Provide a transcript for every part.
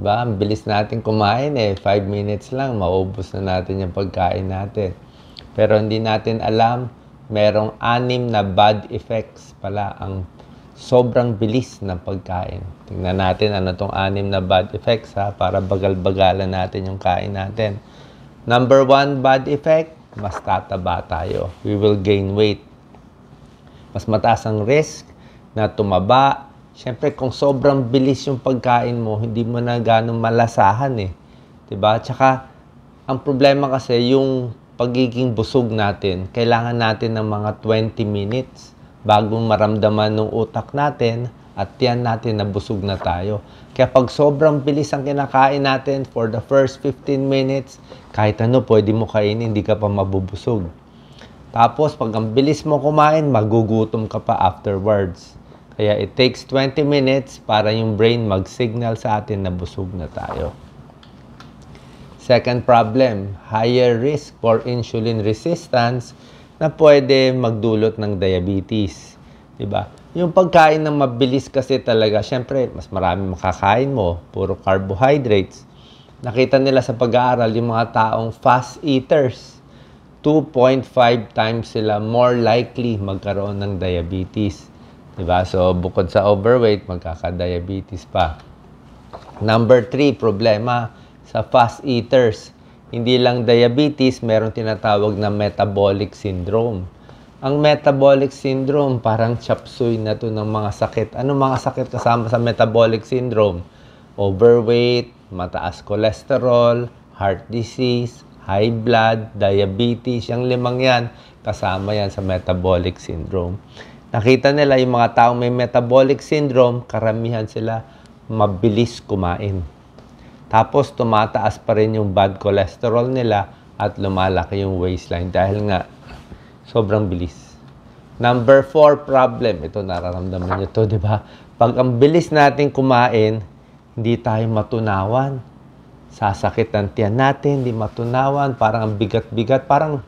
Diba? Ang bilis natin kumain eh. 5 minutes lang, maubos na natin yung pagkain natin. Pero hindi natin alam, merong anim na bad effects pala ang sobrang bilis na pagkain. Tingnan natin ano tong anim na bad effects ha, para bagal-bagalan natin yung kain natin. Number one bad effect, mas tataba tayo. We will gain weight. Mas mataas ang risk na tumaba Siyempre, kung sobrang bilis yung pagkain mo, hindi mo na gano'ng malasahan eh. ba? Diba? Tsaka, ang problema kasi, yung pagiging busog natin, kailangan natin ng mga 20 minutes bago maramdaman ng utak natin at tiyan natin na busog na tayo. Kaya pag sobrang bilis ang kinakain natin for the first 15 minutes, kahit ano pwede mo kainin, hindi ka pa mabubusog. Tapos pag ang bilis mo kumain, magugutom ka pa afterwards. Kaya it takes 20 minutes para yung brain mag-signal sa atin na busog na tayo. Second problem, higher risk for insulin resistance na pwede magdulot ng diabetes. 'Di ba? Yung pagkain ng mabilis kasi talaga, syempre, mas marami makakain mo, puro carbohydrates. Nakita nila sa pag-aaral yung mga taong fast eaters. 2.5 times sila more likely magkaroon ng diabetes. Diba? So, bukod sa overweight, magkaka-diabetes pa. Number three, problema sa fast eaters. Hindi lang diabetes, meron tinatawag na metabolic syndrome. Ang metabolic syndrome, parang chapsuy na to ng mga sakit. Ano mga sakit kasama sa metabolic syndrome? Overweight, mataas cholesterol, heart disease, high blood, diabetes, yung limang yan, kasama yan sa metabolic syndrome. Nakita nila yung mga taong may metabolic syndrome, karamihan sila mabilis kumain. Tapos tumataas pa rin yung bad cholesterol nila at lumalaki yung waistline dahil nga sobrang bilis. Number four problem, ito nararamdaman nyo to, di ba? Pag ang bilis natin kumain, hindi tayo matunawan. Sasakit ang tiyan natin, hindi matunawan, parang ang bigat-bigat, parang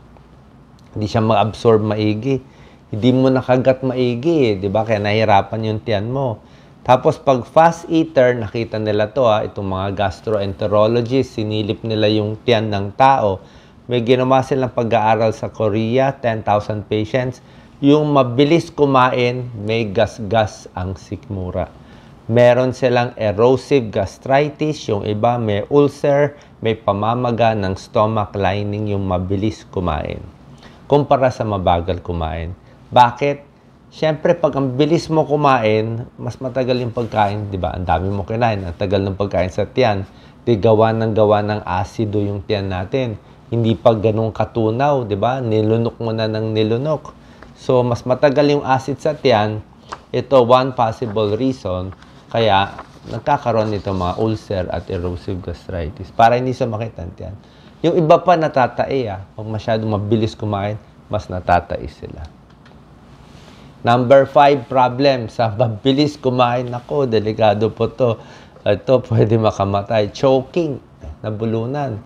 hindi siya ma-absorb maigi hindi mo nakagat maigi, di ba? Kaya nahirapan yung tiyan mo. Tapos pag fast eater, nakita nila to ha, ah, itong mga gastroenterologists, sinilip nila yung tiyan ng tao. May ginawa silang pag-aaral sa Korea, 10,000 patients. Yung mabilis kumain, may gas-gas ang sikmura. Meron silang erosive gastritis, yung iba may ulcer, may pamamaga ng stomach lining yung mabilis kumain. Kumpara sa mabagal kumain. Bakit? Siyempre, pag ang bilis mo kumain, mas matagal yung pagkain, di ba? Ang dami mo kinain, ang tagal ng pagkain sa tiyan. Di gawa ng gawa ng asido yung tiyan natin. Hindi pa ganun katunaw, di ba? Nilunok mo na ng nilunok. So, mas matagal yung acid sa tiyan. Ito, one possible reason. Kaya, nagkakaroon nito mga ulcer at erosive gastritis para hindi sumakit ang tiyan. Yung iba pa natatae ah, pag masyado mabilis kumain, mas natatai sila. Number 5 problem sa mabilis kumain. Nako, delikado po to. Ito pwede makamatay. Choking, nabulunan.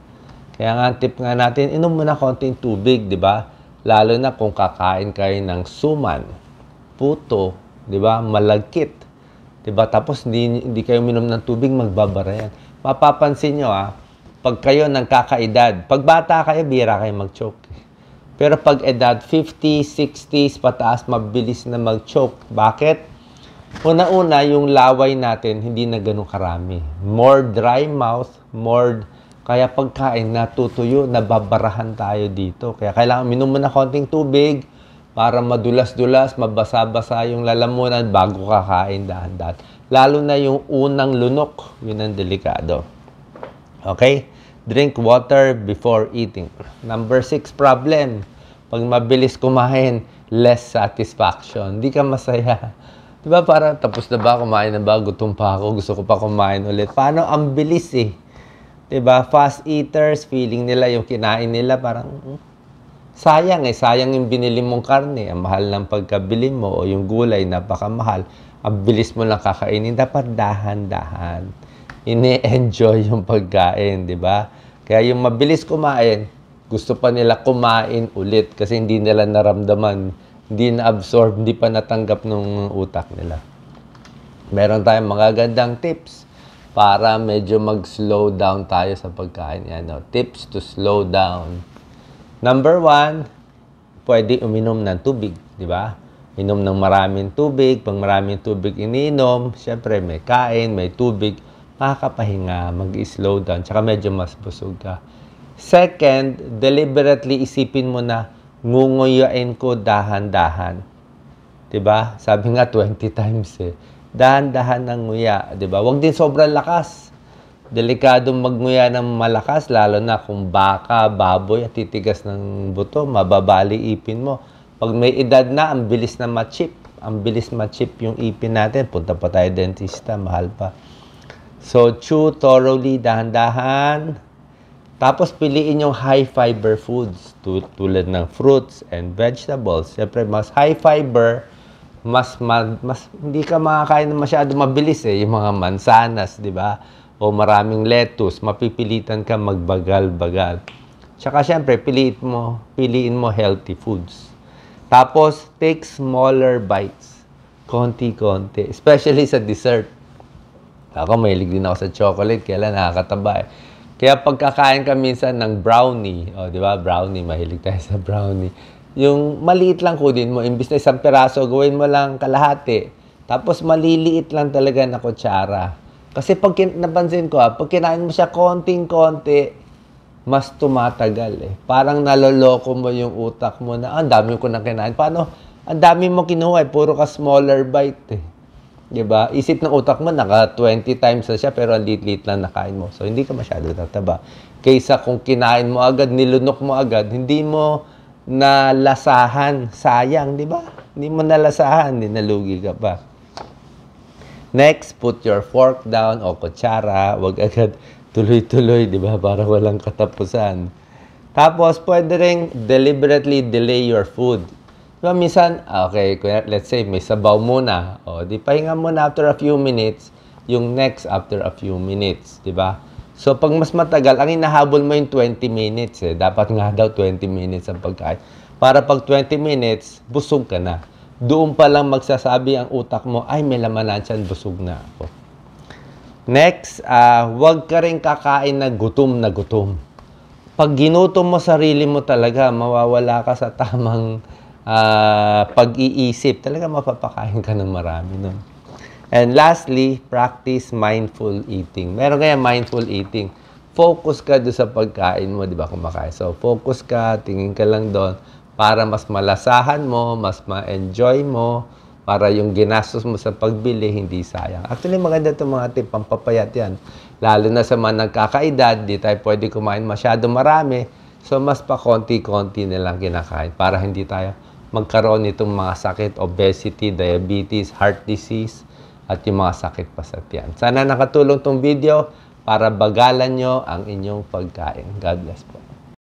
Kaya nga tip nga natin, inom mo na konting tubig, di ba? Lalo na kung kakain kayo ng suman, puto, di ba? Malagkit. Di ba? Tapos hindi, hindi kayo minom ng tubig, magbabara yan. Mapapansin nyo ah, pag kayo ng kakaedad, pag bata kayo, bira kayo mag-choke. Pero pag edad 50, 60s, pataas, mabilis na mag-choke. Bakit? Una-una, yung laway natin, hindi na ganun karami. More dry mouth, more... Kaya pagkain, natutuyo, nababarahan tayo dito. Kaya kailangan minum mo na konting tubig para madulas-dulas, mabasa-basa yung lalamunan bago kakain dahan-dahan. Lalo na yung unang lunok, yun ang delikado. Okay? Drink water before eating. Number six problem, pag mabilis kumain, less satisfaction. Hindi ka masaya. Di ba parang tapos na ba, kumain na ba, gutom pa ako, gusto ko pa kumain ulit. Paano ang bilis eh? Di ba? Fast eaters, feeling nila yung kinain nila parang hmm, sayang eh. Sayang yung binili mong karne. Ang mahal ng pagkabili mo o yung gulay, napakamahal. Ang bilis mo lang kakainin. Dapat dahan-dahan ini-enjoy yung pagkain, di ba? Kaya yung mabilis kumain, gusto pa nila kumain ulit kasi hindi nila naramdaman, hindi na-absorb, hindi pa natanggap ng utak nila. Meron tayong magagandang tips para medyo mag-slow down tayo sa pagkain. Yan, no? Tips to slow down. Number one, pwede uminom ng tubig, di ba? Inom ng maraming tubig. Pag maraming tubig ininom, syempre may kain, may tubig makakapahinga, mag-slow down, tsaka medyo mas busog ka. Second, deliberately isipin mo na ngunguyain ko dahan-dahan. 'Di ba? Sabi nga 20 times eh. Dahan-dahan ang nguya, 'di ba? Huwag din sobrang lakas. Delikado magnguya ng malakas lalo na kung baka, baboy at titigas ng buto, mababali ipin mo. Pag may edad na, ang bilis na ma-chip. Ang bilis ma-chip yung ipin natin. Punta pa tayo dentista, mahal pa. So, chew thoroughly, dahan-dahan. Tapos, piliin yung high fiber foods tulad ng fruits and vegetables. Siyempre, mas high fiber, mas, ma, mas hindi ka makakain masyado mabilis eh. Yung mga mansanas, di ba? O maraming lettuce, mapipilitan ka magbagal-bagal. Tsaka syempre, piliin mo, piliin mo healthy foods. Tapos, take smaller bites. Konti-konti. Especially sa dessert. Ako, mahilig din ako sa chocolate, kaya lang nakakataba eh. Kaya pagkakain ka minsan ng brownie, o oh, di ba, brownie, mahilig tayo sa brownie. Yung maliit lang kunin mo, imbis na isang piraso, gawin mo lang kalahati. Tapos maliliit lang talaga na kutsara. Kasi pag napansin ko, ha, ah, pag kinain mo siya konting-konti, mas tumatagal eh. Parang naloloko mo yung utak mo na, ah, ang dami ko na kinain. Paano? Ang dami mo kinuha eh. Puro ka smaller bite eh. 'di ba? Isip ng utak mo naka 20 times na siya pero ang liit-liit lang nakain mo. So hindi ka masyado tataba. Kaysa kung kinain mo agad, nilunok mo agad, hindi mo nalasahan, sayang, 'di ba? Hindi mo nalasahan, dinalugi ka pa. Next, put your fork down o kutsara. Huwag agad tuloy-tuloy, di ba? Para walang katapusan. Tapos, pwede rin deliberately delay your food. Diba minsan, ah, okay, let's say may sabaw muna. O, oh, di pahinga muna after a few minutes, yung next after a few minutes, di ba? So, pag mas matagal, ang inahabol mo yung 20 minutes eh. Dapat nga daw 20 minutes ang pagkain. Para pag 20 minutes, busog ka na. Doon pa lang magsasabi ang utak mo, ay, may laman na dyan, busog na ako. Next, uh, huwag ka rin kakain na gutom na gutom. Pag ginutom mo sarili mo talaga, mawawala ka sa tamang uh, pag-iisip, talaga mapapakain ka ng marami nun. And lastly, practice mindful eating. Meron kaya mindful eating. Focus ka do sa pagkain mo, di ba, kumakain. So, focus ka, tingin ka lang doon para mas malasahan mo, mas ma-enjoy mo, para yung ginastos mo sa pagbili, hindi sayang. Actually, maganda itong mga tip, pampapayat yan. Lalo na sa mga nagkakaedad, di tayo pwede kumain masyado marami. So, mas pa konti-konti nilang kinakain para hindi tayo magkaroon itong mga sakit, obesity, diabetes, heart disease, at yung mga sakit pa sa tiyan. Sana nakatulong tong video para bagalan nyo ang inyong pagkain. God bless po.